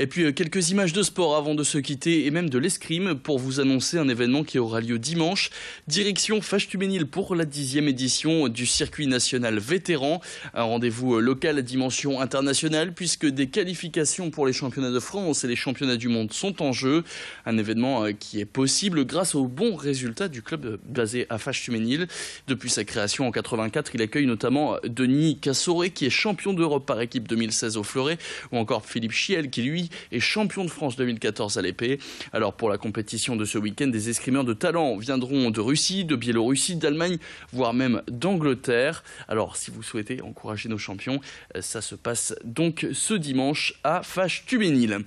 Et puis euh, quelques images de sport avant de se quitter et même de l'escrime pour vous annoncer un événement qui aura lieu dimanche. Direction Fâche-Tuménil pour la dixième édition du circuit national vétéran. Un rendez-vous euh, local à dimension internationale puisque des qualifications pour les championnats de France et les championnats du monde sont en jeu. Un événement euh, qui est possible grâce aux bons résultats du club basé à Fâche-Tuménil. Depuis sa création en 84, il accueille notamment Denis Cassoré qui est champion d'Europe par équipe 2016 au Fleuret ou encore Philippe Chiel qui lui et champion de France 2014 à l'épée. Alors pour la compétition de ce week-end, des escrimeurs de talent viendront de Russie, de Biélorussie, d'Allemagne, voire même d'Angleterre. Alors si vous souhaitez encourager nos champions, euh, ça se passe donc ce dimanche à fâche tubénil